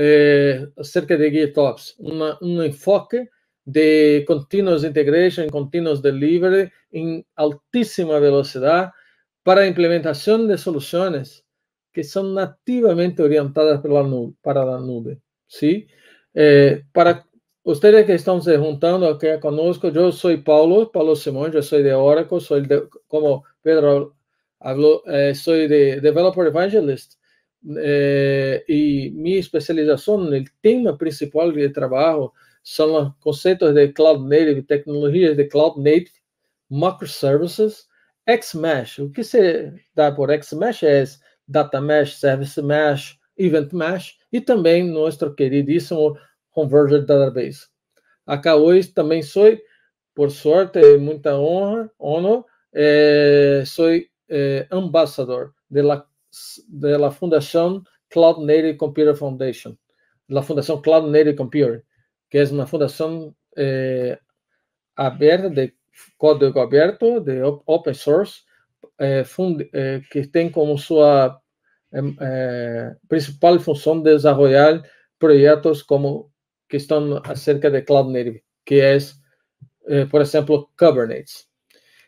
Eh, acerca de GitOps, un enfoque de continuous integration, continuous delivery en altísima velocidad para implementación de soluciones que son nativamente orientadas para la nube. Para la nube ¿sí? Eh, para ustedes que están se juntando aquí conozco, yo soy Paulo, Paulo Simón, yo soy de Oracle, soy de, como Pedro habló, eh, soy de Developer Evangelist É, e minha especialização, especialización tema principal de trabalho são conceitos de Cloud Native, tecnologias de Cloud Native, microservices, Xmesh. O que se dá por Xmesh é Data Mesh, Service Mesh, Event Mesh e também nosso queridíssimo é Converged Database. Acá hoje também sou, por sorte, muita honra, honor, é, sou eh, embaixador da de la Fundación Cloud Native Computer Foundation, la Fundación Cloud Native Computer, que es una fundación eh, abierta de código abierto, de open source, eh, fund, eh, que tem como sua eh, principal função desarrollar projetos como que estão acerca de Cloud Native, que é, por exemplo, Kubernetes.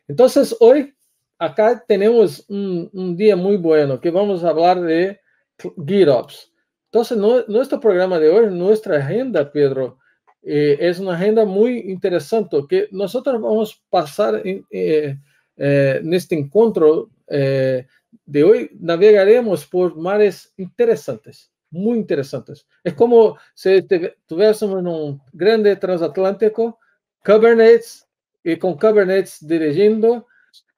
Então, hoje acá tenemos un, día muy bueno que vamos a hablar de GitOps. Entonces, nuestro programa de hoy, nuestra agenda, Pedro, eh, es una agenda muy interesante que nosotros vamos a pasar en, eh, eh, este encuentro de hoy. Navegaremos por mares interesantes, muy interesantes. Es como si este, en un gran transatlántico, Kubernetes, y con Kubernetes dirigiendo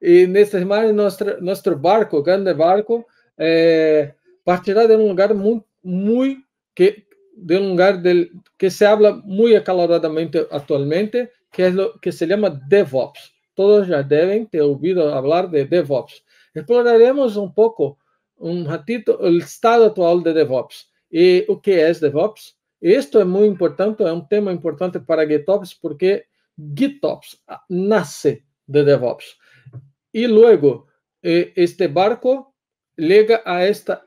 E nesta mares, nosso, nosso barco, grande barco, é, partirá de um lugar muito, muito que de um lugar de, que se habla muito acaloradamente atualmente, que é o que se chama DevOps. Todos já devem ter ouvido falar de DevOps. Exploraremos um pouco, um ratito, o estado atual de DevOps e o que é DevOps. Isto é muito importante, é um tema importante para GitOps, porque GitOps nasce de DevOps. Y luego eh, este barco llega a esta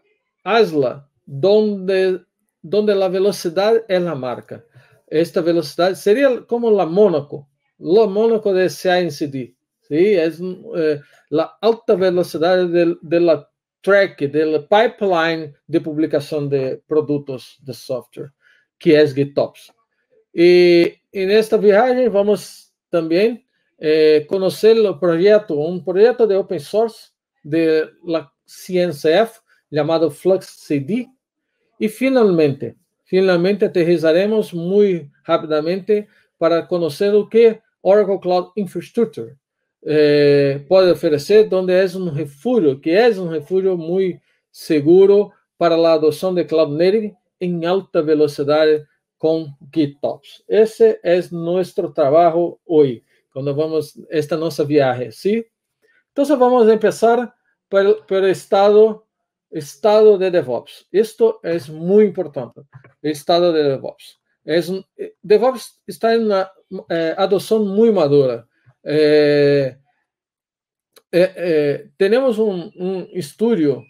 isla donde, donde la velocidad es la marca. Esta velocidad sería como la Mónaco, la Mónaco de CINCD. ¿sí? Es eh, la alta velocidad de, de la track, del pipeline de publicación de productos de software, que es GitOps. Y en esta viaje vamos también eh, conocer el proyecto, un proyecto de open source de la CNCF llamado Flux Y finalmente, finalmente aterrizaremos muy rápidamente para conocer lo que Oracle Cloud Infrastructure eh, puede ofrecer, donde es un refugio, que es un refugio muy seguro para la adopción de Cloud Native en alta velocidad con GitOps. Ese es nuestro trabajo hoy. quando vamos esta nossa viagem, sim? Então vamos começar pelo, pelo estado estado de DevOps. Isto é muito importante. O estado de DevOps. É DevOps está em uma eh, adoção muito madura. Eh, temos um, um estudo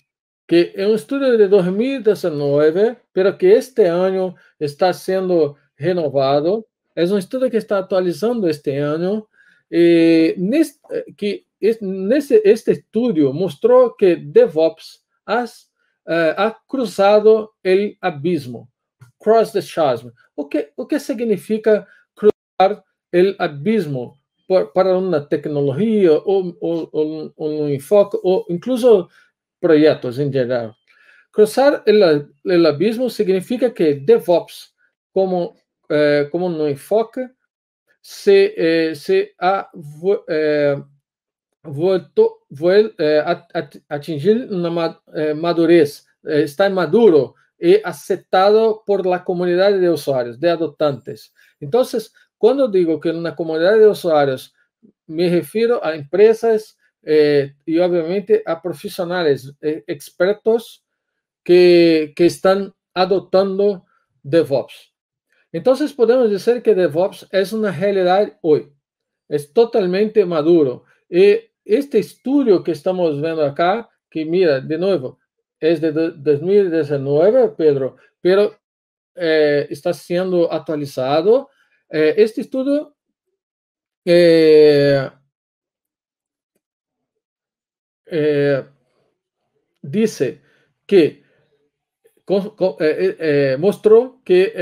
que é um estudo de 2019, pero que este ano está sendo renovado. É um estudo que está atualizando este ano eh, neste, que nesse, este estudo mostrou que DevOps as eh, ha cruzado el abismo, cross the chasm. O que, o que significa cruzar el abismo por, para uma tecnologia ou, ou, ou um enfoque, ou incluso projetos em geral? Cruzar el, el abismo significa que DevOps, como, eh, como no enfoque, Eh, se, ha eh, vuelto, eh, a, atingir una madurez, está maduro y aceptado por la comunidad de usuarios, de adoptantes. Entonces, cuando digo que en una comunidad de usuarios, me refiero a empresas y obviamente a profesionales expertos que, que están adoptando DevOps. então podemos dizer que DevOps é uma realidade hoje, é totalmente maduro. e este estudo que estamos vendo acá, que mira, de novo, é de 2019, Pedro, mas eh, está sendo atualizado. Eh, este estudo eh, eh, dice que eh, eh, eh, mostrou que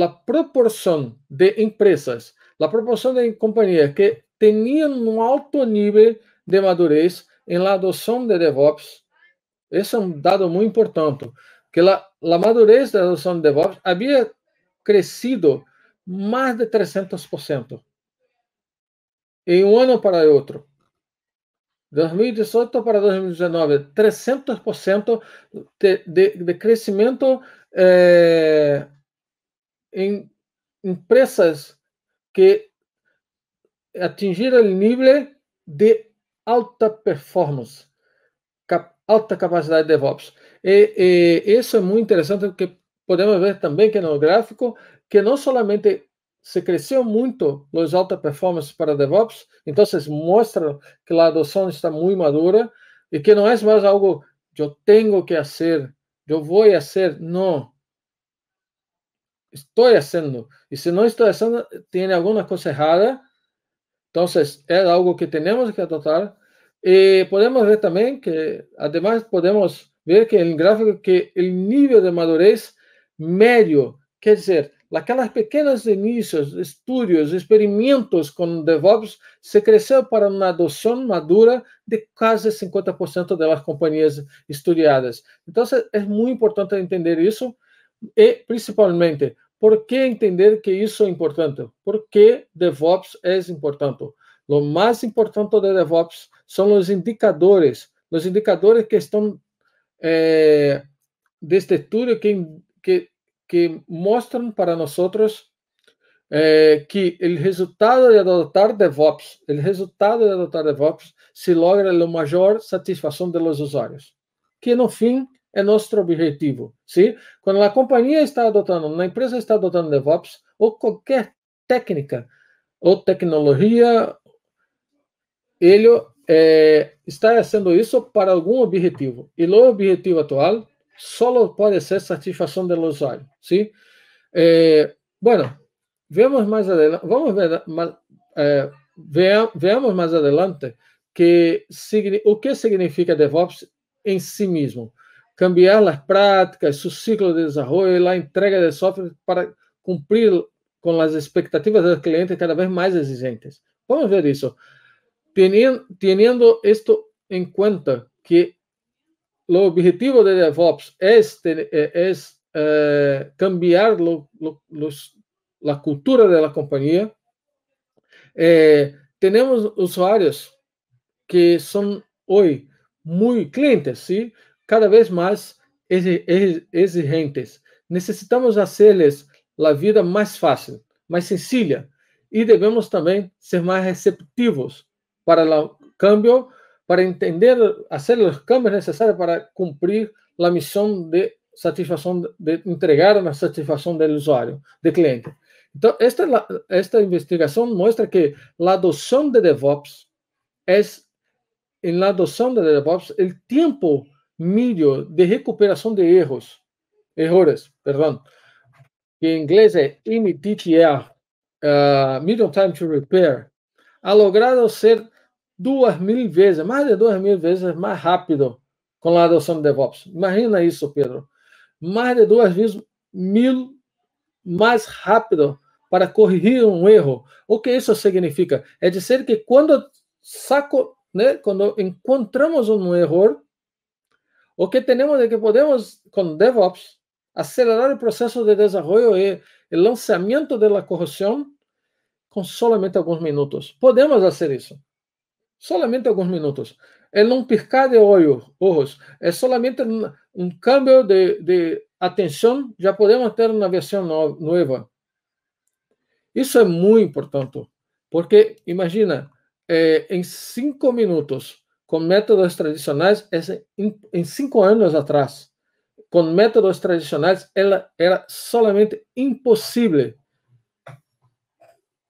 a proporção de empresas, a proporção de companhias que tinham um alto nível de madurez em la adoção de DevOps, esse é um dado muito importante, que a, a madurez da adoção de DevOps havia crescido mais de 300% em um ano para outro. 2018 para 2019, 300% de, de, de, crescimento eh, em empresas que atingiram o nível de alta performance, cap, alta capacidade de DevOps. E, e, isso é muito interessante porque podemos ver também que no gráfico que não somente se cresceu muito os alta performance para DevOps, então mostra que a adoção está muito madura e que não é mais algo eu tenho que fazer, eu vou fazer, não. Estou fazendo. E se não estou fazendo, tem alguma coisa errada. Então, é algo que temos que adotar. E podemos ver também que, además, podemos ver que no gráfico que o nível de madurez médio, quer dizer, aquelas pequenas inicios, estudos, experimentos com DevOps se cresceu para uma adoção madura de quase 50% das companhias estudadas. Então, é muito importante entender isso e, principalmente, por que entender que isso é importante? Por que DevOps é importante? O mais importante de DevOps são os indicadores, os indicadores que estão eh, deste desde que, que que mostram para nós eh, que o resultado de adotar DevOps, o resultado de adotar DevOps, se logra a maior satisfação dos usuários, que no fim é nosso objetivo. Sim, Quando a companhia está adotando, na empresa está adotando DevOps, ou qualquer técnica ou tecnologia, ele eh, está fazendo isso para algum objetivo. E o objetivo atual solo pode ser satisfacción del usuário, ¿sí? Eh, é, bueno, vemos mais adelante, vamos ver, más, eh, é, vea, veamos adelante que, o que significa DevOps em si mesmo. Cambiar as práticas, o ciclo de desenvolvimento, a entrega de software para cumprir com as expectativas dos clientes cada vez mais exigentes. Vamos ver isso. tendo isto em conta que o objetivo de DevOps é, es eh, cambiar lo, lo, los, la cultura da companhia. compañía. Eh, tenemos que são hoje muito clientes, ¿sí? cada vez mais exigentes. Necesitamos hacerles a vida mais fácil, mais sencilla, e devemos também ser mais receptivos para o câmbio para entender, hacer los cambios necesarios para cumplir la misión de satisfacción, de entregar la satisfacción del usuario, del cliente. Entonces, esta, esta investigación muestra que la adopción de DevOps es, en la adopción de DevOps, el tiempo medio de recuperación de errores, errores, perdón, que en inglés es MTTR, e uh, eh, Medium Time to Repair, ha logrado ser duas mil vezes, mais de duas mil vezes mais rápido com a adoção de DevOps. Imagina isso, Pedro. Mais de duas vezes mil mais rápido para corrigir um erro. O que isso significa? É dizer que quando saco, né, quando encontramos um erro, o que temos é que podemos com DevOps acelerar o processo de desenvolvimento e lançamento da correção com somente alguns minutos. Podemos fazer isso solamente alguns minutos. É um piscar de olhos, é solamente um, câmbio cambio de, de, atenção, já podemos ter uma versão nova. Isso é muito importante, porque imagina, é, em cinco minutos, com métodos tradicionais, é em, em cinco anos atrás, com métodos tradicionais, ela era solamente impossível.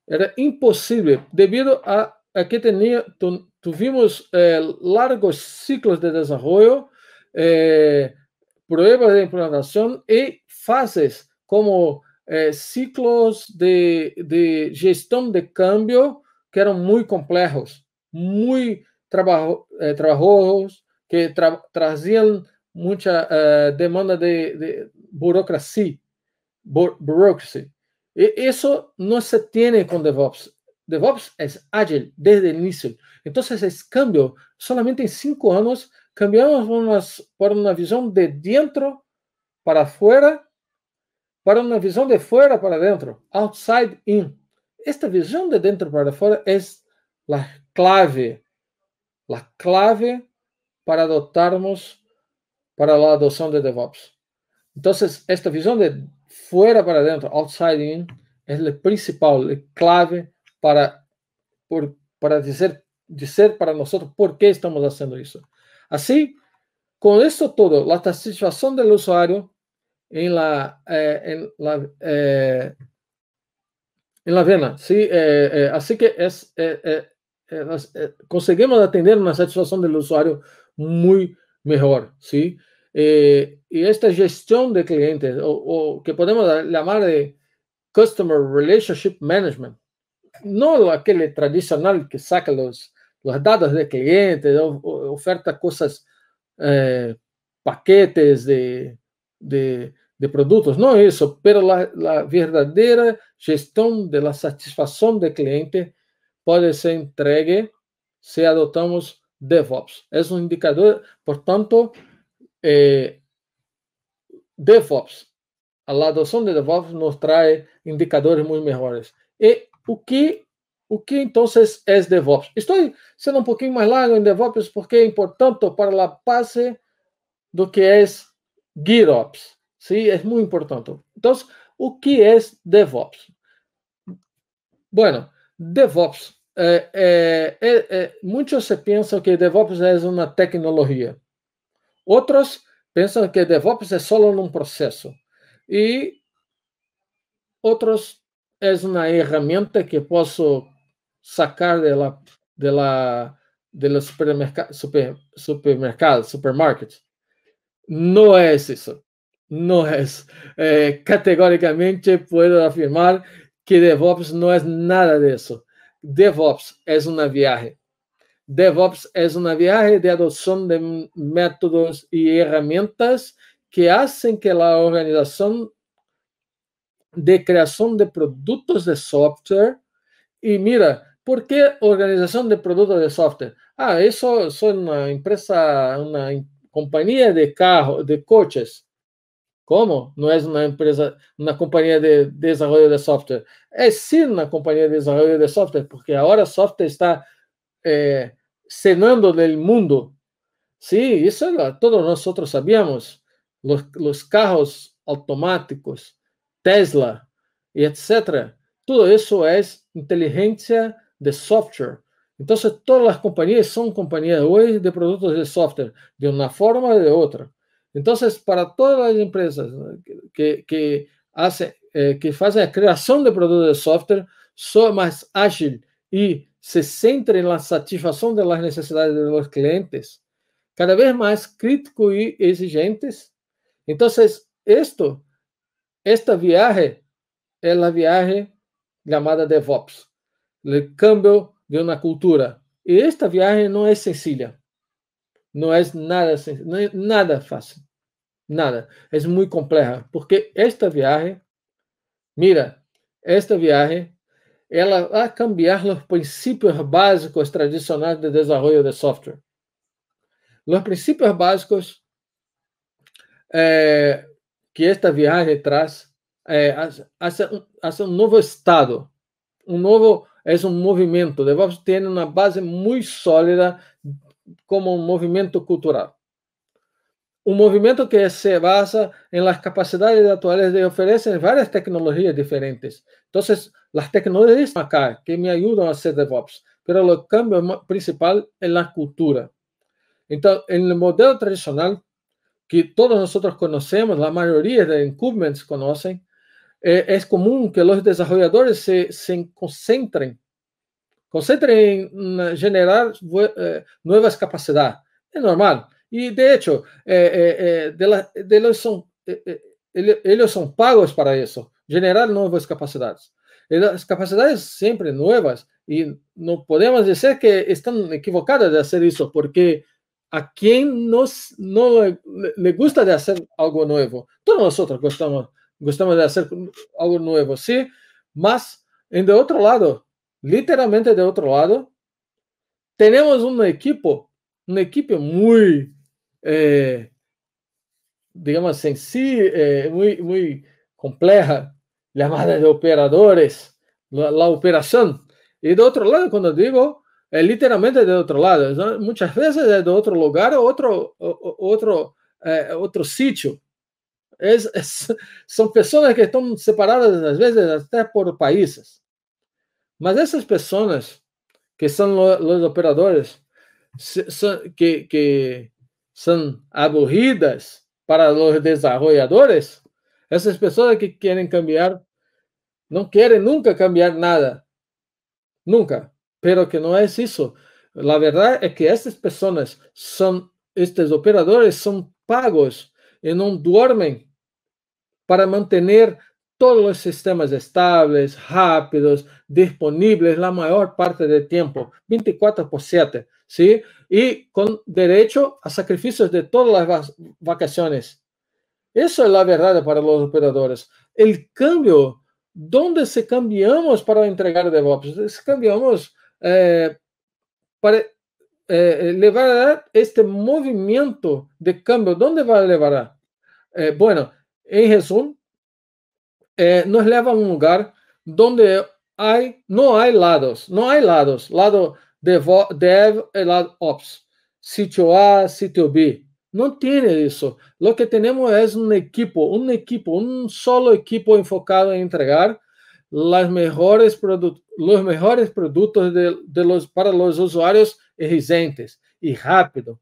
Era impossível, devido a aqui tenia tu, tuvimos eh, largos ciclos de desenvolvimento eh, pruebas de implantação e fases como eh, ciclos de, de, gestão de câmbio que eram muito complexos muito trabajo, eh, trabajos que tra muita eh, demanda de, de burocracia, burocracia. E isso não se tem com DevOps. DevOps es ágil desde el inicio. Entonces es cambio. Solamente en cinco años cambiamos por uma por una visión de dentro para afuera, para una visión de fuera para dentro, outside in. Esta visión de dentro para afuera es la clave, la clave para adoptarmos para la adopción de DevOps. Entonces, esta visión de fuera para dentro, outside in, es la principal, la clave para, por, para dizer, dizer para nós por que estamos fazendo isso assim com isso todo, a satisfação do usuário em la, eh, la, eh, la vena. ¿sí? Eh, eh que es, eh, eh, conseguimos atender uma satisfação do usuário muito melhor ¿sí? e esta gestão de clientes, o, que podemos chamar de Customer Relationship Management, não aquele tradicional que saca os dados de clientes, oferta coisas eh, paquetes de, de, de, productos, no eso, pero la, la satisfação gestión de la cliente pode ser entregue se adotamos DevOps. é um indicador, portanto eh, DevOps. A adoção de DevOps nos traz indicadores muito melhores. E o que, o que então é DevOps? Estou sendo um pouquinho mais largo em DevOps porque é importante para a base do que é GitOps. Sim, é muito importante. Então, o que é DevOps? Bueno, DevOps. É, é, é, muitos se pensam que DevOps é uma tecnologia. Outros pensam que DevOps é só um processo. E outros é uma ferramenta que posso sacar de dela, de la, de supermercado, super, supermercado, supermarket. Não é isso. Não é eh, Categóricamente categoricamente, posso afirmar que DevOps não é nada disso. DevOps é uma viagem. DevOps é uma viagem de adoção de métodos e ferramentas que hacen que a organização de creación de productos de software. Y mira, ¿por qué organización de productos de software? Ah, eso son una empresa, una compañía de carros, de coches. ¿Cómo? No es una empresa, una compañía de desarrollo de software. Es sí una compañía de desarrollo de software, porque ahora software está eh, cenando del mundo. Sí, eso todos nosotros sabíamos. Los, los carros automáticos, Tesla e etc. Tudo isso é inteligência de software. Então, todas as companhias são companhias hoje de produtos de software, de uma forma ou de outra. Então, para todas as empresas que, que, eh, que fazem a criação de produtos de software, só mais ágil e se centrem na satisfação das necessidades dos clientes, cada vez mais crítico e exigentes. Então, isto esta viagem é a viagem chamada DevOps, o cambio de uma cultura. E esta viagem não é sencilla, não é nada, não é nada fácil, nada. É muito complexa, porque esta viagem, mira, esta viagem, ela vai cambiar os princípios básicos tradicionais de desenvolvimento de software. Os princípios básicos eh, que esta viagem traz é, um novo estado, um novo é um movimento. DevOps tem uma base muito sólida como um movimento cultural. Um movimento que se basa em las capacidades atuais de oferecer várias tecnologias diferentes. Então, as tecnologias estão acá que me ajudam a ser DevOps, mas o cambio principal é a cultura. Então, no modelo tradicional, que todos nosotros conocemos, la mayoría de incumbents conocen, eh, es común que los desarrolladores se, se concentren, concentren en mm, generar eh, nuevas capacidades. Es normal. Y de hecho, eh, de de los son, ellos son pagos para eso, generar nuevas capacidades. las capacidades siempre nuevas y no podemos decir que están equivocadas de hacer eso porque a quem nos, não le, le, gusta de fazer algo novo Todos outros gostamos, gostamos de fazer algo novo sim mas em de outro lado, literalmente de outro lado, temos um equipo, um equipo muito eh, digamos assim, sí, eh, muito, muito complexa chamada de operadores, la operação. E do outro lado, quando digo é, literalmente de outro lado, Muitas vezes é de outro lugar, outro outro é, eh, outro sítio. É, são pessoas que estão separadas, às vezes, até por países. Mas essas pessoas, que são os operadores, que, que são aburridas para os desenvolvedores, essas pessoas que querem cambiar, não querem nunca cambiar nada. Nunca. pero que no es eso. La verdad es que estas personas son, estos operadores son pagos y no duermen para mantener todos los sistemas estables, rápidos, disponibles la mayor parte del tiempo, 24 por 7, ¿sí? Y con derecho a sacrificios de todas las vacaciones. Eso es la verdad para los operadores. El cambio, ¿dónde se cambiamos para entregar DevOps? Se cambiamos eh, para, llevar eh, este movimiento de cambio? ¿dónde va a Eh, bueno, en resumen eh, nos lleva a un lugar no hay, lados, no hay lados, lado dev, dev lado ops, sitio A, sitio B. no tiene eso Lo que tenemos es un equipo, un equipo, un solo equipo enfocado en entregar las mejores los mejores productos de, de los, para los usuarios exigentes y rápido.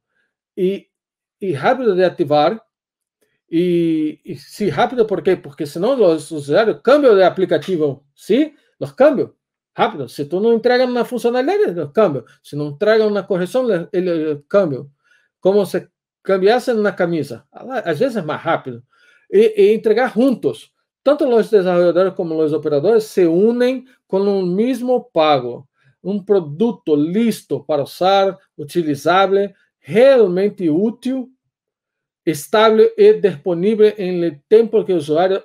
Y, y rápido de activar. Y, y sí, rápido, ¿por qué? Porque si no, los usuarios cambio de aplicativo, ¿sí? Los cambio rápido. Se tú no entrega una funcionalidad, el cambio. Si no entregan una corrección, el, el, cambio. Como se cambiasse na camisa. Às vezes é mais rápido. e entregar juntos. Tanto os desenvolvedores como os operadores se unem com um mesmo pago, um produto listo para usar, utilizável, realmente útil, estável e disponível em tempo que o usuário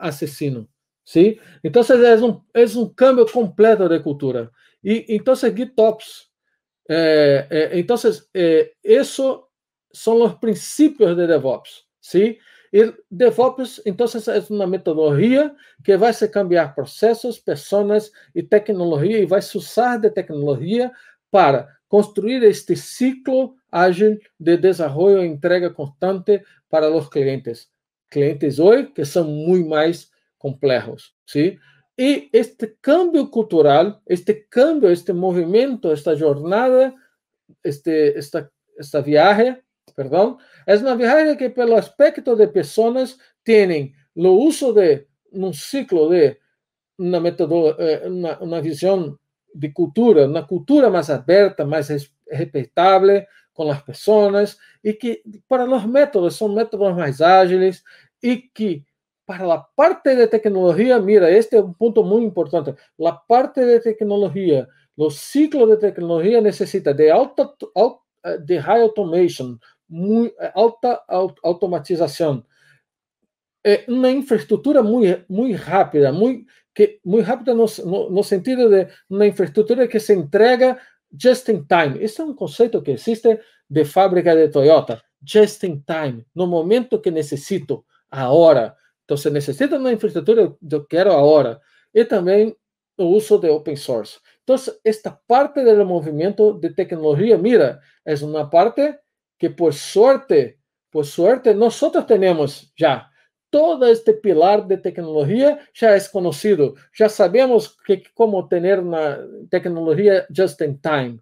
assassino. Então Entonces é um é um cambio completo de cultura. E então GitOps. Eh, eh, entonces, eh, eso son de DevOps. Sim? Ele desenvolve, então, é uma metodologia que vai se cambiar processos, pessoas e tecnologia e vai se usar de tecnologia para construir este ciclo ágil de desenvolvimento e entrega constante para os clientes. Clientes hoje que são muito mais complexos, sim? E este cambio cultural, este cambio, este movimento, esta jornada, este, esta, esta viagem perdón, es una viaje que por el aspecto de personas tienen lo uso de un ciclo de una, eh, una, visión de cultura, una cultura más abierta, más respetable con las personas y que para los métodos son métodos más ágiles y que para la parte de tecnología, mira, este es un punto muy importante, la parte de tecnología, los ciclos de tecnología necesita de, alta eh, de high automation, alta automatização, é uma infraestrutura muito, muito rápida, muito, que, muito rápida no, no, no sentido de uma infraestrutura que se entrega just in time. Esse é um conceito que existe de fábrica de Toyota. Just in time, no momento que necessito, agora Então, se necessita uma infraestrutura, eu quero agora E também o uso de open source. Então, esta parte do movimento de tecnologia mira é uma parte que por sorte, por nós nosotros temos já todo este pilar de tecnologia já é conhecido, já sabemos que, como ter una tecnologia just in time.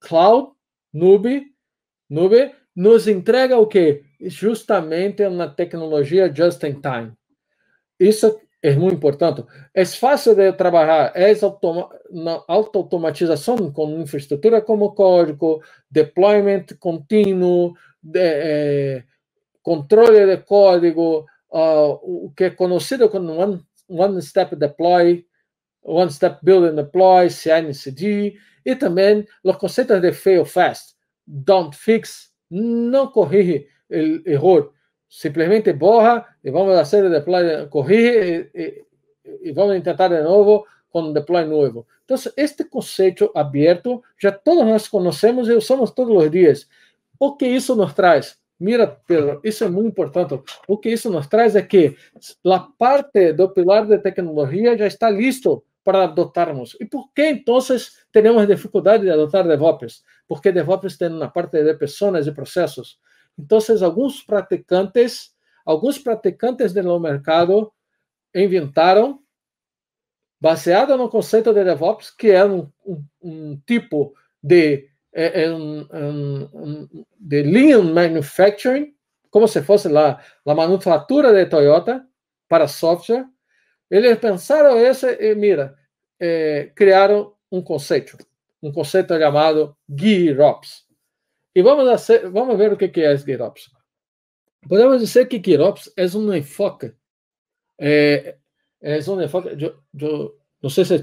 Cloud, nube, nube, nos entrega o que? Justamente uma tecnologia just in time. Isso é muito importante. É fácil de trabalhar essa é auto-automatização com infraestrutura como código, deployment contínuo, de, eh, controle de código, uh, o que é conhecido como One, one Step Deploy, One Step Build and Deploy, CI/CD, e também os conceitos de fail fast, don't fix, não corrige o erro, simplesmente borra e vamos fazer o deploy, correr e, e, e vamos tentar de novo com um deploy novo. Então, este conceito aberto já todos nós conhecemos e usamos todos os dias. O que isso nos traz? Mira, Pedro, isso é muito importante. O que isso nos traz é que a parte do pilar de tecnologia já está listo para adotarmos. E por que então temos dificuldade de adotar DevOps? Porque DevOps tem uma parte de pessoas e processos. Então, alguns praticantes, alguns praticantes do mercado inventaram, baseado no conceito de DevOps, que era é um, um, um tipo de, é, é um, de lean manufacturing, como se fosse lá a manufatura de Toyota para software. Eles pensaram isso e, mira, criaram um conceito, um conceito chamado GearOps. Y vamos a, hacer, vamos ver qué que, que Podemos decir que GitOps es un enfoque. Eh, es un enfoque. yo eu não sei se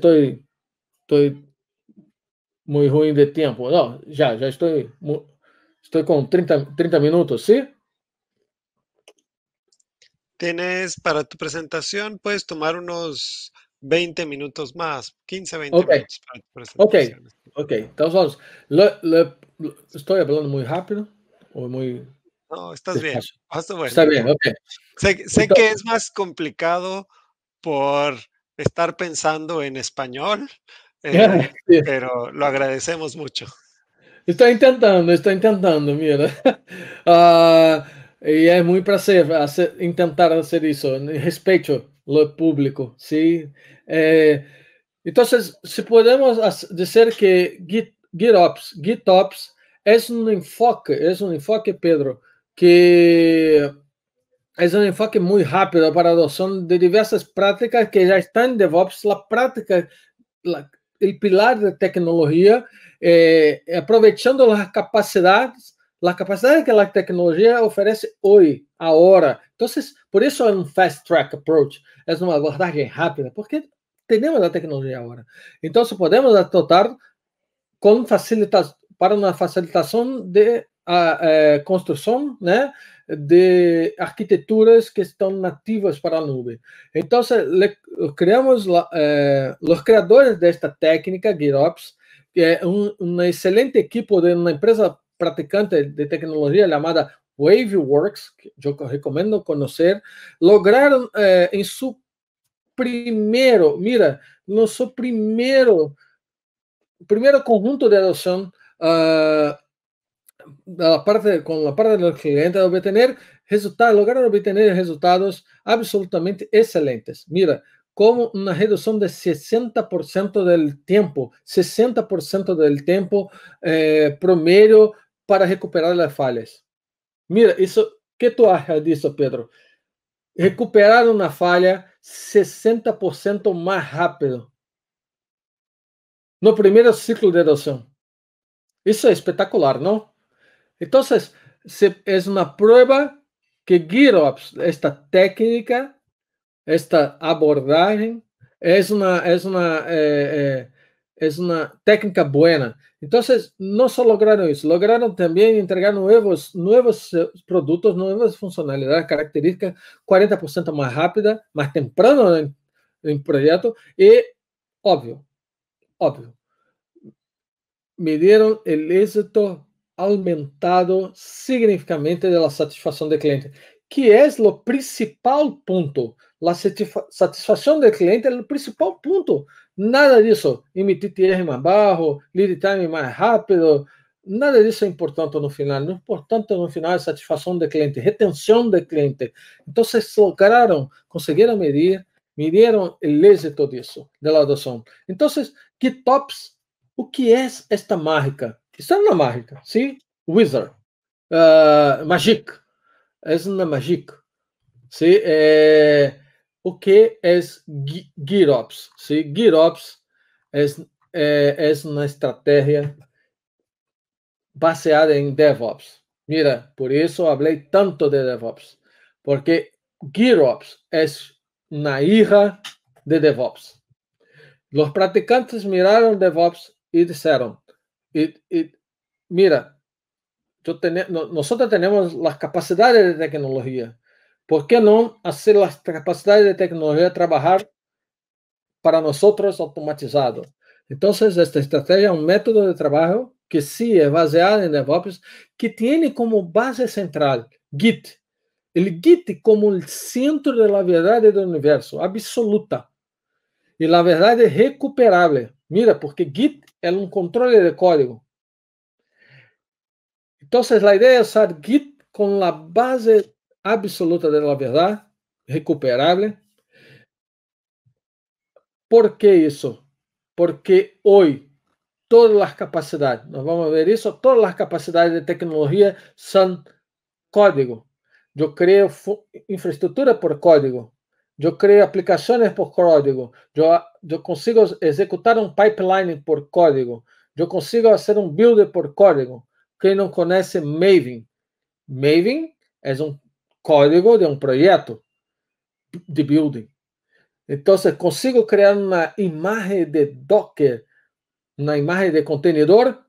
muy estou de tiempo. Não, ya estoy estou, 30, 30 minutos, ¿sí? Tienes para tu presentación, puedes tomar unos 20 minutos más, 15, 20 minutos para tu presentación. Ok, ok. Entonces, vamos. ¿Estoy hablando muy rápido o muy... No, estás bien. Está bien, Okay. Sé, que es más complicado por estar pensando en español, eh, pero lo agradecemos mucho. Estoy intentando, está intentando, mira. Ah, y es muy placer hacer, intentar hacer eso, respeto lo público, ¿sí? Eh, entonces, si podemos decir que Git GitOps. GitOps é um enfoque, es un enfoque, Pedro, que é um enfoque muito rápido para adoção de diversas práticas que já estão em DevOps. A prática, o pilar da tecnologia, eh, as capacidades, as capacidades que a tecnologia oferece hoje, agora. Então, por isso é um fast track approach, é uma abordagem rápida, porque temos a tecnologia agora. Então, se podemos adotar com facilita para uma facilitação de a, a, é, construção né, de arquiteturas que estão nativas para a nuvem. Então, le, criamos, eh, os criadores desta técnica, GitOps, que é um, uma excelente equipe de uma empresa praticante de tecnologia chamada Waveworks, que eu recomendo conhecer, lograram eh, em seu primeiro, mira, no seu primeiro primero conjunto de adopción ah, la parte, con la parte del cliente obtener resultados, lograron obtener resultados absolutamente excelentes. Mira, como una reducción de 60% del tiempo, 60% del tiempo eh, promedio para recuperar las fallas. Mira, eso, ¿qué tú has dicho, Pedro? Recuperar una falla 60% más rápido. no primeiro ciclo de adoção. Isso é espetacular, não? Então, se é uma prova que GitOps, esta técnica, esta abordagem, é uma, é uma, é, é, é uma técnica boa. Então, não só lograram isso, lograram também entregar novos, novos produtos, novas funcionalidades, características 40% mais rápida, mais temprano em, em projeto e, óbvio, Óbvio. deram o êxito aumentado significativamente da satisfação do cliente, que é o principal ponto. A satisfação do cliente é o principal ponto. Nada disso, emitir TR mais barro, lead time mais rápido, nada disso é importante no final. O importante no final é satisfação do cliente, retenção do cliente. Então, vocês lograram, conseguiram medir Mirieron el éxito disso, de la som. Então, que tops, o que é esta mágica? Está é uma mágica, sim? Wizard, uh, magic, é uma magic, sim? Eh, o que é GitOps? Sim, GitOps é, é, eh, uma estratégia baseada em DevOps. Mira, por isso falei tanto de DevOps, porque GitOps é una hija de DevOps. Los practicantes miraron DevOps y dijeron, mira, nosotros tenemos las capacidades de tecnología. ¿Por qué no hacer las capacidades de tecnología trabajar para nosotros automatizado? Entonces, esta estrategia un método de trabajo que sí es baseado en DevOps, que tiene como base central Git. El Git como o centro de la do universo, absoluta. e a verdade recuperável, Mira, porque Git é um controle de código. Então, a ideia é usar Git com a base absoluta de la recuperável, ¿Por que isso? Porque hoje todas as capacidades, nós vamos ver isso, todas as capacidades de tecnologia são código. Eu creio infraestrutura por código, Eu creio aplicaciones por código, Eu consigo executar um pipeline por código, eu consigo fazer um builder por código. Quem não conhece Maven? Maven é um código de um projeto de building. Então, consigo criar uma imagem de Docker, uma imagem de contenedor,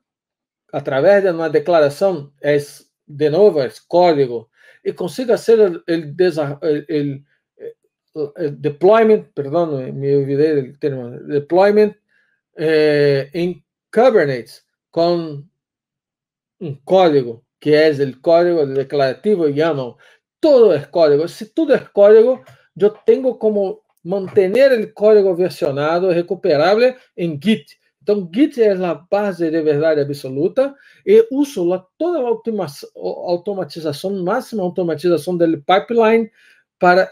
através de uma declaração. É, de novo, é código. y consiga hacer el, el, deployment, perdón, eh, me olvidé del término, deployment en eh, Kubernetes con un código, que es el código declarativo y Todo es código. Si todo es código, yo tengo como mantener el código versionado recuperable en Git. Então, Git é a base de verdade absoluta e uso lá toda a automatização, máxima automatização do pipeline para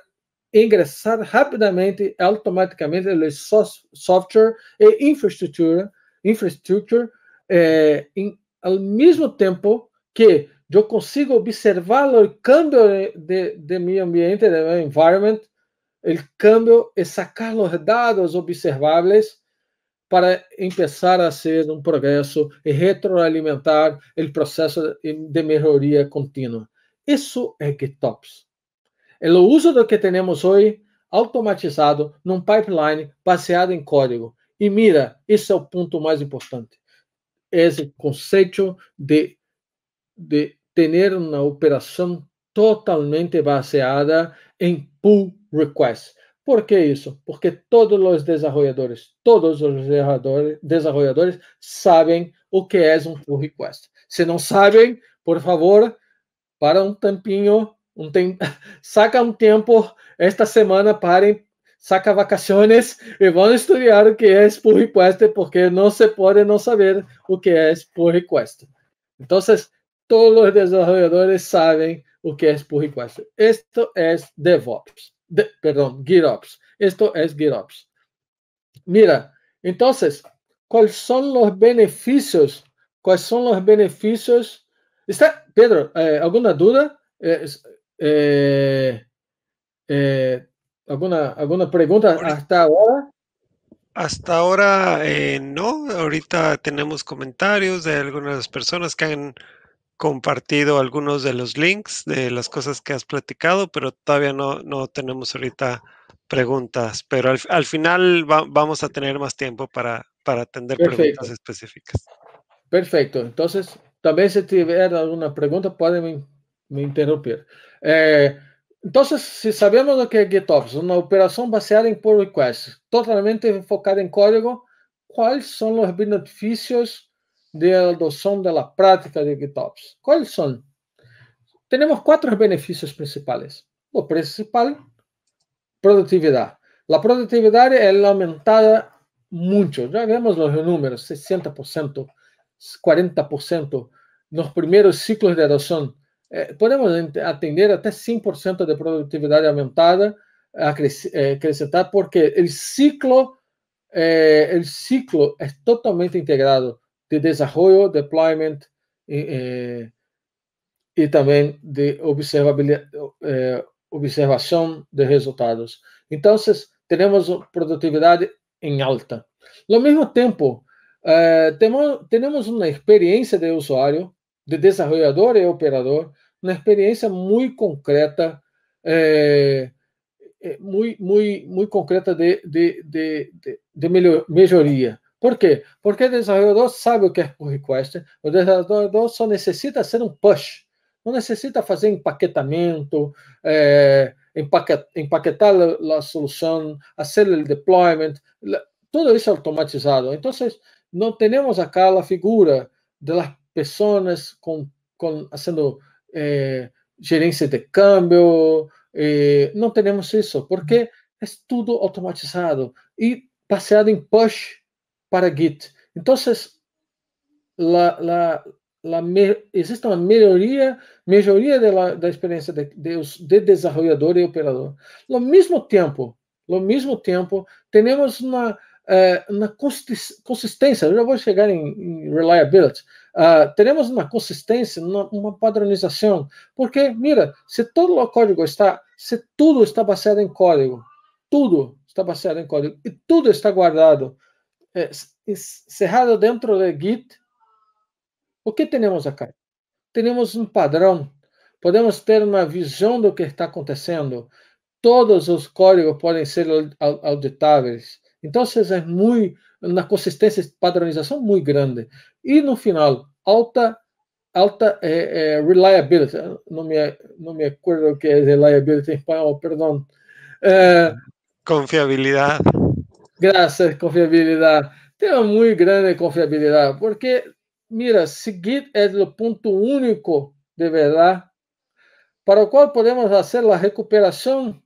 ingressar rapidamente, automaticamente, no software e infraestrutura, infraestrutura eh, é, em, ao mesmo tempo que eu consigo observar o câmbio de, de meu ambiente, do meu environment, o câmbio e sacar os dados observáveis para começar a ser um progresso e retroalimentar o processo de melhoria contínua. Isso é GitOps. O uso do que temos hoje automatizado num pipeline baseado em código. E mira, esse é o ponto mais importante. Esse conceito de, de ter uma operação totalmente baseada em pull requests. Por que isso? Porque todos os desenvolvedores, todos os desenvolvedores sabem o que é um pull request. Se não sabem, por favor, para um tempinho, um tem... saca um tempo esta semana, parem, saca vacações e vão estudar o que é pull request, porque não se pode não saber o que é pull request. Então, todos os desenvolvedores sabem o que é pull request. Isto é DevOps. perdón, GitOps. Esto es GitOps. Mira, entonces, ¿cuáles son los beneficios? ¿Cuáles son los beneficios? Está, Pedro, eh, ¿alguna duda? Eh, eh, ¿alguna, ¿Alguna pregunta hasta ahora? Hasta ahora no, ahorita tenemos comentarios de algunas personas que han compartido algunos de los links de las cosas que has platicado, pero todavía no, no tenemos ahorita preguntas, pero al, al final vamos a tener más tiempo para, para atender preguntas específicas. Perfecto, entonces también si tiver alguna pregunta pueden me, interrumpir. Eh, entonces, si sabemos lo que es GitOps, una operación basada en pull requests, totalmente enfocada en código, ¿cuáles son los beneficios de adopción de la práctica de GitOps. ¿Cuáles son? Tenemos cuatro beneficios principales. Lo principal, productividad. La productividad es aumentada mucho. Ya vemos los números, 60%, 40%. en Los primeros ciclos de adopción eh, podemos atender hasta 100% de productividad aumentada, eh, porque el ciclo, eh, el ciclo es totalmente integrado de desenvolvimento, deployment e, e, eh, e também de observabilidade, eh, observação de resultados. Então, temos produtividade em alta. Ao mesmo tempo, eh, temos, temos uma experiência de usuário, de desenvolvedor e operador, uma experiência muito concreta, eh, muito, muito, muito concreta de, de, de, de, de melhoria. Por quê? Porque o desenvolvedor sabe o que é pull request, o desenvolvedor só necessita ser um push, não necessita fazer empaquetamento, é, empaquet, empaquetar a, a solução, fazer o deployment, tudo isso é automatizado. Então, não temos aquela figura das pessoas com, com, fazendo eh, gerência de câmbio, é, não temos isso, porque uhum. é tudo automatizado e baseado em push para Git. Então, existe uma melhoria, melhoria da, experiência de, de, de desenvolvedor e operador. Ao mesmo tempo, no mesmo tempo, temos uma na eh, consistência, eu já vou chegar em, reliability, uh, teremos uma consistência, uma, padronização, porque, mira, se todo o código está, se tudo está baseado em código, tudo está baseado em código, e tudo está guardado é, encerrado dentro de Git, o que temos acá? Temos um padrão, podemos ter uma visão do que está acontecendo. Todos os códigos podem ser auditáveis. Então, é muito, na consistência de padronização, muito grande. E no final, alta alta é, é reliability, não me, não me acuerdo o que é reliability em espanhol, perdão. Confiabilidade graça, Tem uma muito grande confiabilidade porque, mira, seguir é do ponto único de verdade para o qual podemos fazer a recuperação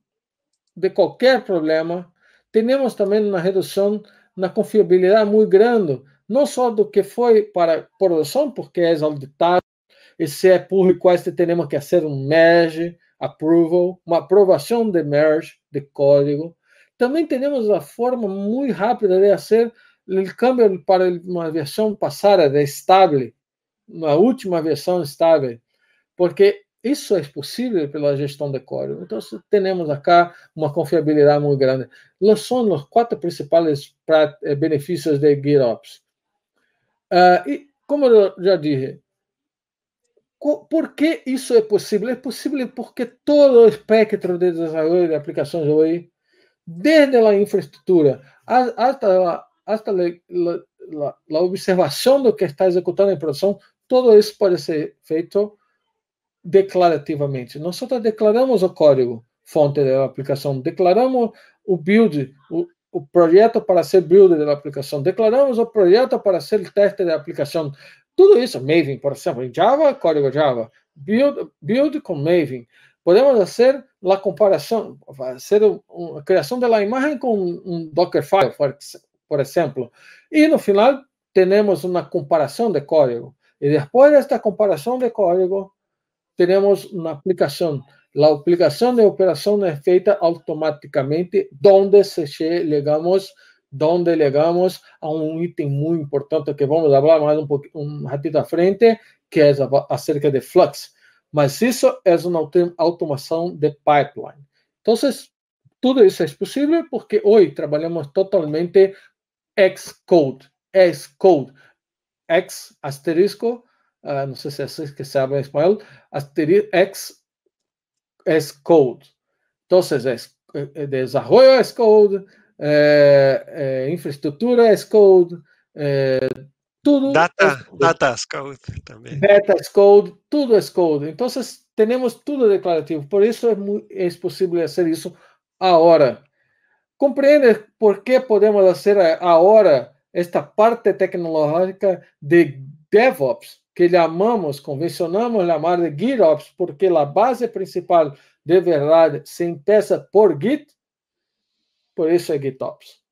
de qualquer problema. temos também uma redução na confiabilidade muito grande, não só do que foi para produção porque é auditable, e se é público request, é temos que fazer um merge, approval, uma aprovação de merge de código também temos a forma muito rápida de fazer o cambio para uma versão passada de estable, una última versão estável, porque isso é possível pela gestão de código. Então, temos acá uma confiabilidade muito grande. Los são os quatro principais eh, benefícios de GitOps. Uh, ah, e, como eu já disse, por que isso é possível? É possível porque todo o espectro de desenvolvimento de aplicações hoje desde a infraestrutura a até a observação do que está executando em produção, tudo isso pode ser feito declarativamente. Nós declaramos o código fonte da aplicação, declaramos o build, o, o projeto para ser build da aplicação, declaramos o projeto para ser teste da aplicação. Tudo isso, Maven, por exemplo, em Java, código Java, build, build com Maven. Podemos fazer a comparação, fazer a criação da imagem com um Dockerfile, por exemplo, e no final temos uma comparação de código. E depois desta comparação de código, temos uma aplicação. A aplicação de operação é feita automaticamente, onde chegamos, onde chegamos a um item muito importante que vamos falar mais um, pouquinho, um ratito à frente, que é acerca de flux. Mas isso é uma automação de pipeline. Então, tudo isso é possível porque hoje trabalhamos totalmente Xcode. Xcode. X asterisco, uh, não sei se é vocês assim que sabem espanhol, X Xcode. Então, é, eh, desenvolvimento Xcode, é, eh, é, eh, infraestrutura Xcode, é, tudo data, é es data as code também. Data as code, tudo es code. Então, temos tudo declarativo. Por isso é, é possível fazer isso agora. Compreende por que podemos fazer agora esta parte tecnológica de DevOps, que chamamos, convencionamos chamar de GitOps, porque a base principal de verdade se empieza por Git? Por isso é GitOps.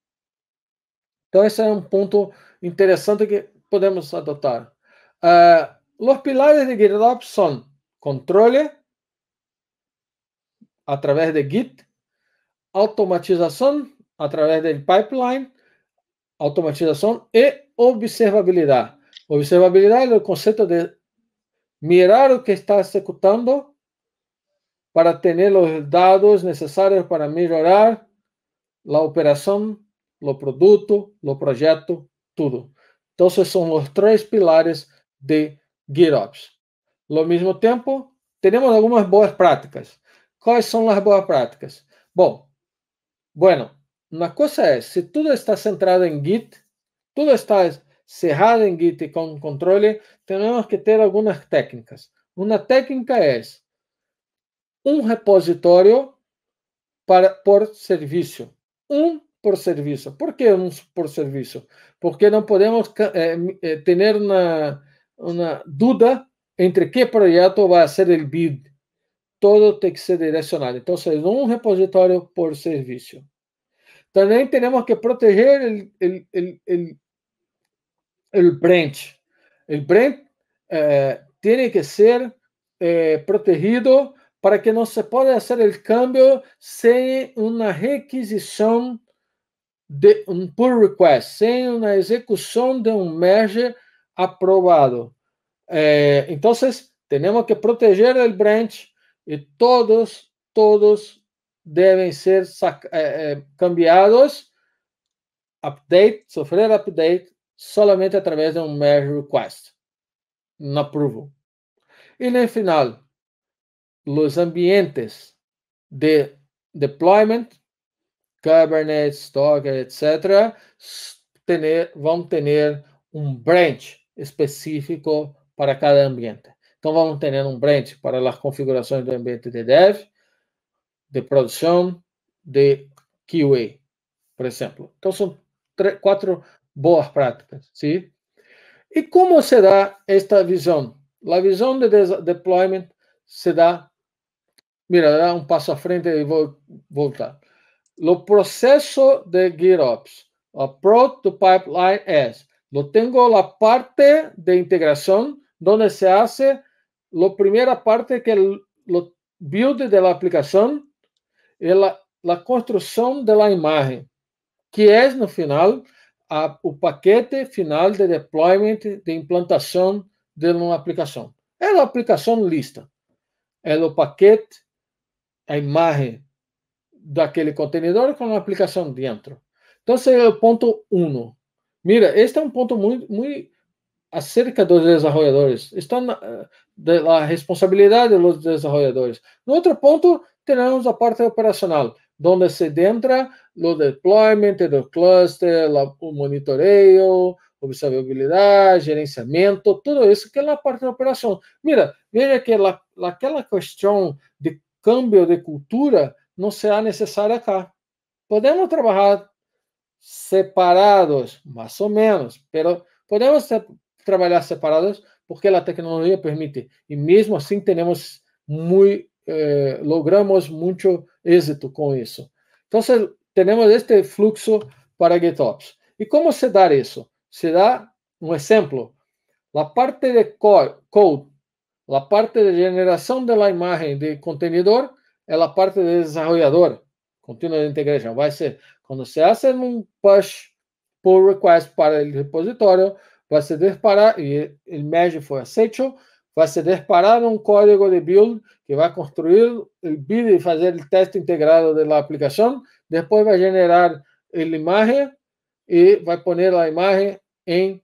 Então, esse é um ponto interessante que podemos adotar? Uh, eh, os pilares de GitLab são controle através de Git, automatização através do pipeline, automatização e observabilidade. Observabilidade é o conceito de mirar o que está executando para ter os dados necessários para melhorar a operação, o produto, o projeto, tudo. Então, esses são os três pilares de GitOps. Ao mesmo tempo, temos algumas boas práticas. Quais são as boas práticas? Bom, bueno, uma coisa é, se tudo está centrado em Git, tudo está cerrado em Git e com controle, temos que ter algumas técnicas. Uma técnica é um repositório para, por serviço. Um por servicio. Por qué un por servicio? Porque no podemos eh, eh, tener una duda entre qué proyecto va a ser el bid. Todo tiene que ser direccionado. Entonces, un repositorio por servicio. También tenemos que proteger el branch. El branch eh, tiene que ser protegido para que no se pueda hacer el cambio sin una requisición de um pull request, sem uma execução de um merge aprovado. Eh, então, temos que proteger o branch e todos, todos devem ser eh, eh, cambiados, update, sofrer update, somente através de um merge request, um approval. E no final, os ambientes de deployment Kubernetes, Docker, etc., tener, vão ter um branch específico para cada ambiente. Então, vamos ter um branch para as configurações do ambiente de dev, de produção, de QA, por exemplo. Então, são três, quatro boas práticas. Sim? E como se dá esta visão? A visão de deployment se dá. Mira, dá um passo à frente e vou voltar o processo de GitOps. Approach to pipeline é, eu tenho a parte de integração, onde se faz a primeira parte que é o build de aplicação, a construção da imagem, que é no final a, o paquete final de deployment, de implantação de uma aplicação. É a aplicação lista. É o paquete, a imagem, daquele contenedor com uma aplicação dentro. Então, esse é o ponto 1. Mira, este é um ponto muito, muito acerca dos desenvolvedores. Está na, eh, da responsabilidade dos desenvolvedores. No outro ponto, teremos a parte operacional, onde se entra o deployment do cluster, o monitoreio, observabilidade, gerenciamento, tudo isso que é a parte da operação. Mira, veja que la, aquela questão de câmbio de cultura não será necessário acá. Podemos trabalhar separados, mais ou menos, mas podemos trabalhar separados porque a tecnologia permite. E mesmo assim, temos muito, eh, logramos muito êxito com isso. Então, temos este fluxo para GitOps. E como se dá isso? Se dá um exemplo. A parte de code, a parte de geração da imagem de contenedor ela parte de desarrollador, de integração Vai ser quando você hace um push pull request para o repositório, vai ser disparado e o merge foi aceito, vai ser disparado um código de build que vai construir o build e fazer o teste integrado da aplicação. Depois vai generar a imagem e vai pôr a imagem em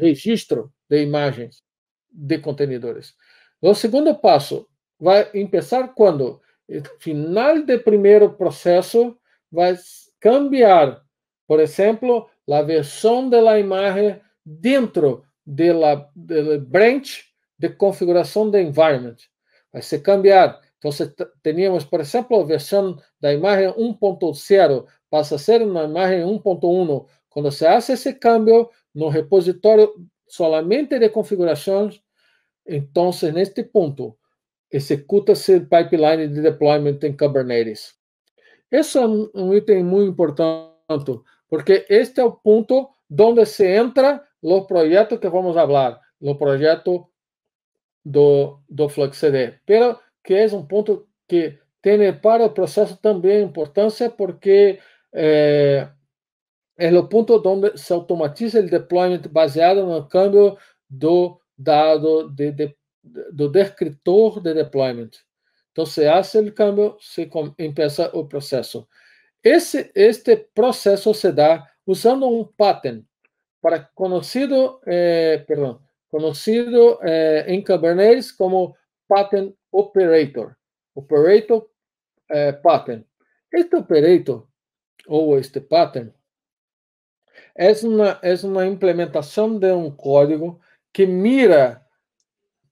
registro de imagens de contenedores. O segundo passo vai começar quando? Final do primeiro processo vai cambiar, por exemplo, a versão da imagem dentro da de branch de configuração do environment. Vai se cambiar. Então, se teníamos, por exemplo, a versão da imagem 1.0 passa a ser uma imagem 1.1. Quando se faz esse cambio no repositório solamente de configurações, então, neste ponto, executa-se pipeline de deployment em Kubernetes. Esse é um item muito importante, porque este é o ponto onde se entra o projeto que vamos falar, no projeto do, do FluxD. Pero que é um ponto que tem para o processo também importância, porque eh, é o ponto onde se automatiza o deployment baseado no câmbio do dado de, de do descritor de deployment. Então, se hace o cambio, se começa o processo. Esse, este processo se dá usando um pattern para conhecido, eh, perdão, conhecido eh, em Kubernetes como pattern operator, operator eh, pattern. Este operator ou este pattern é uma, é uma implementação de um código que mira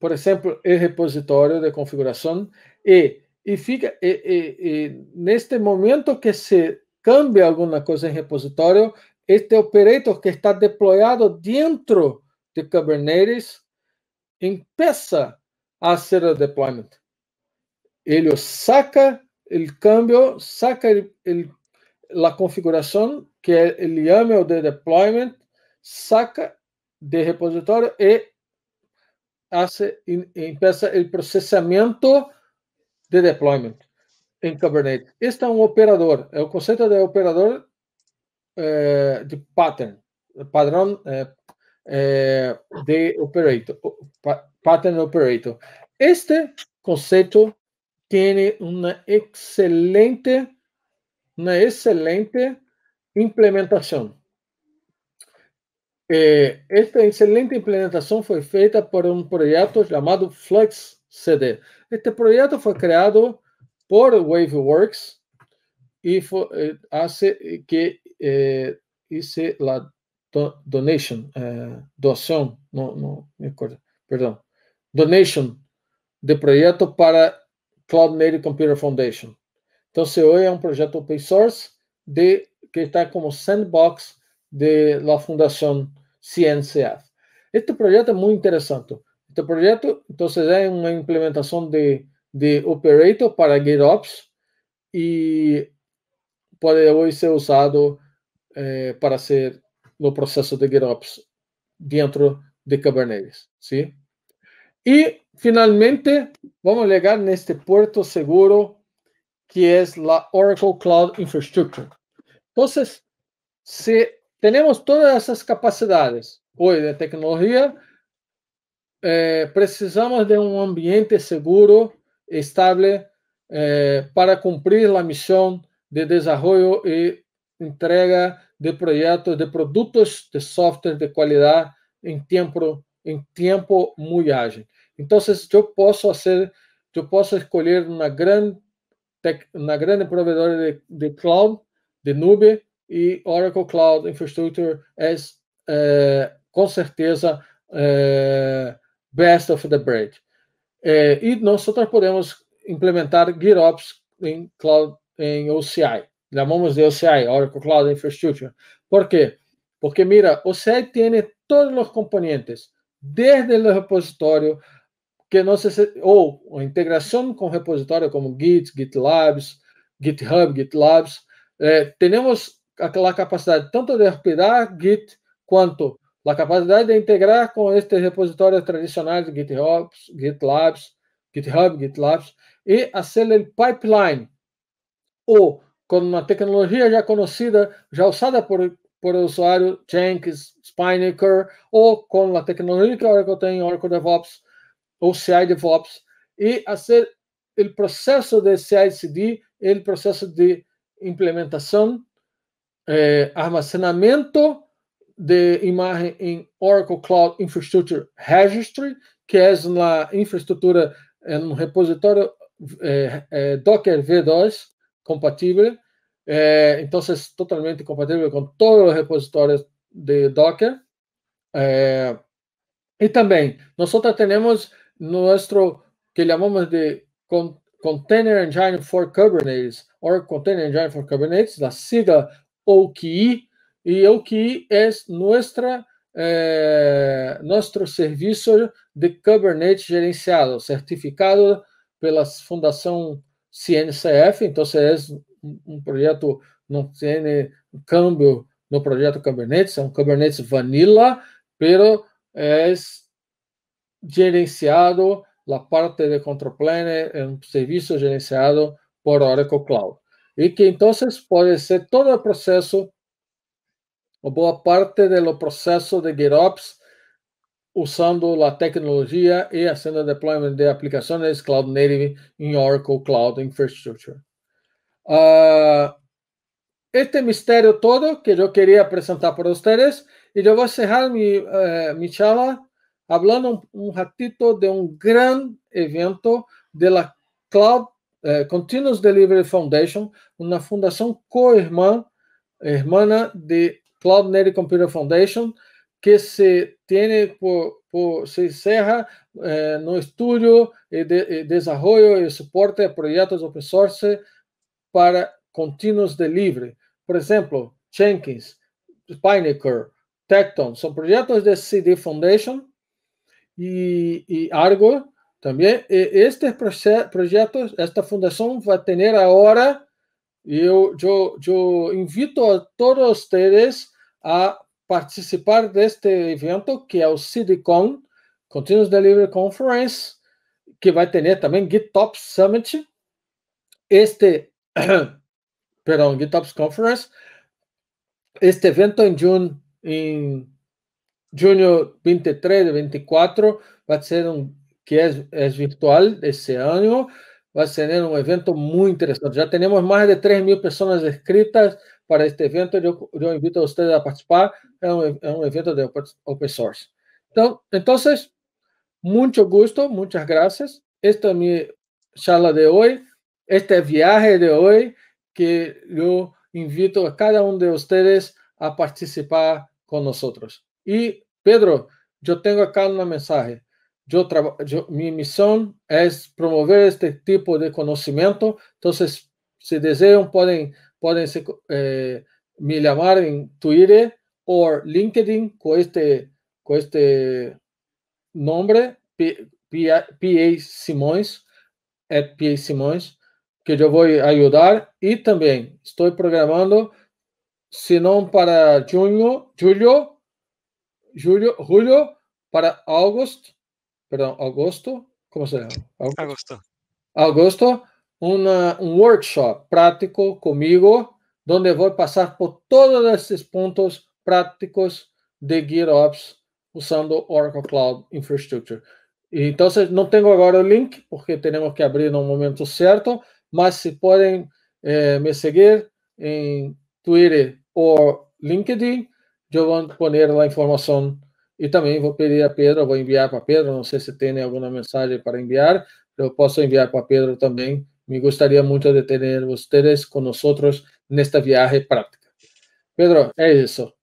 por exemplo, o é repositório de configuração e, e fica e, e, e, neste momento que se cambia alguma coisa em repositório, este operator que está deployado dentro de Kubernetes começa a ser o deployment. Ele saca o cambio, saca a configuração que ele ama o de deployment, saca de repositório e hace, empieza el procesamiento de deployment en Kubernetes. Este es un operador. El concepto de operador eh, de pattern, padrón eh, eh, de operator, pattern operator. Este concepto tiene una excelente, una excelente implementación. Eh, esta excelente implementação foi feita por um projeto chamado Flux CD. Este projeto foi criado por Waveworks e foi, eh, hace que eh, hice la do, donation, eh, doação, não, não me acordo, perdão, donation de projeto para Cloud Native Computer Foundation. Então, COE é um projeto open source de, que está como sandbox de la Fundación CNCF. Este proyecto es muy interesante. Este proyecto, entonces, es una implementación de, de Operator para GitOps y puede hoy ser usado eh, para hacer los procesos de GitOps dentro de Kubernetes, ¿sí? Y finalmente, vamos a llegar en este puerto seguro que es la Oracle Cloud Infrastructure. Entonces, se Temos todas essas capacidades. Hoje, a tecnologia, eh, precisamos de um ambiente seguro, estável, eh, para cumprir a missão de desenvolvimento e entrega de projetos, de produtos de software de qualidade em tempo, em tempo muito ágil. Então, eu posso fazer, eu posso escolher uma grande, uma grande provedora de, de cloud, de nuvem, e Oracle Cloud Infrastructure é, com certeza é, best of the breed. É, e nós só podemos implementar GitOps em cloud em OCI. Chamamos de OCI, Oracle Cloud Infrastructure. Por quê? Porque, mira, OCI tem todos os componentes, desde o repositório, que nós, ou a integração com repositório, como Git, GitLabs, GitHub, GitLabs. Eh, temos aquela capacidade tanto de hospedar Git quanto a capacidade de integrar com este repositórios tradicional de GitHub, GitLab, GitHub, GitLab e hacer el pipeline ou com uma tecnologia já conhecida, já usada por, por el usuario Jenkins, Spinnaker ou com a tecnologia que Oracle tem, Oracle DevOps ou CI DevOps e hacer o processo de CI/CD, o processo de implementação é, armazenamento de imagem em Oracle Cloud Infrastructure Registry, que é uma infraestrutura, é um repositório é, é, Docker V2 compatível, é, então totalmente compatível com todos os repositórios de Docker. e também, nós temos nosso que chamamos de Container Engine for Kubernetes, ou Container Engine for Kubernetes, da sigla OQI, e o que é nuestra, é, nosso serviço de Kubernetes gerenciado, certificado pela Fundação CNCF, então é um projeto, não tem é câmbio no projeto Kubernetes, é um Kubernetes Vanilla, pero é gerenciado, a parte de control plane é um serviço gerenciado por Oracle Cloud y que entonces puede ser todo el proceso o boa parte del proceso de GitOps usando la tecnología y haciendo deployment de aplicaciones cloud native en Oracle Cloud Infrastructure. Uh, este misterio todo que yo quería presentar para ustedes y yo voy a cerrar mi, uh, mi charla hablando un, un ratito de un gran evento de la Cloud é, Continuous Delivery Foundation, uma fundação co-irmã, hermana de Cloud Native Computer Foundation, que se tem, por, por se encerra eh, no estudo, desenvolvimento de, suporte a projetos open source para Continuous delivery. Por exemplo, Jenkins, Spinnaker, Tecton, são projetos da CD Foundation e Argo também este projeto, esta fundação vai ter agora, eu, eu, eu invito a todos vocês a participar deste evento, que é o CIDCON, Continuous Delivery Conference, que vai ter também GitOps Summit, este, perdão, GitOps Conference, este evento em junho, em junho 23 e 24, vai ser um que é, é virtual esse ano vai ser né, um evento muito interessante já temos mais de 3.000 pessoas inscritas para este evento. eu eu invito a a participar. é um é um evento de open source. então entonces, muito gusto, muitas graças Esta a minha charla de hoje este viaje de hoje que eu invito a cada um de vocês a participar conosco. E Pedro, eu tenho aqui uma mensagem yo yo, mi misión es promover este tipo de conocimiento. Entonces, si desean, pueden, pueden eh, me llamar en Twitter o LinkedIn con este, con este nombre, PA Simões, at PA Simões, que yo voy a ayudar. Y también estoy programando, si no para junio, julio, julio, julio, para agosto perdão, agosto, como se chama? agosto agosto uma, um workshop prático comigo, onde vou passar por todos esses pontos práticos de GitOps usando Oracle Cloud Infrastructure. Então, não tenho agora o link, porque temos que abrir no momento certo, mas se podem eh, me seguir em Twitter ou LinkedIn, eu vou pôr a informação e também vou pedir a Pedro, vou enviar para Pedro, não sei se tem né, alguma mensagem para enviar, eu posso enviar para Pedro também. Me gostaria muito de ter vocês conosco nesta viagem prática. Pedro, é isso.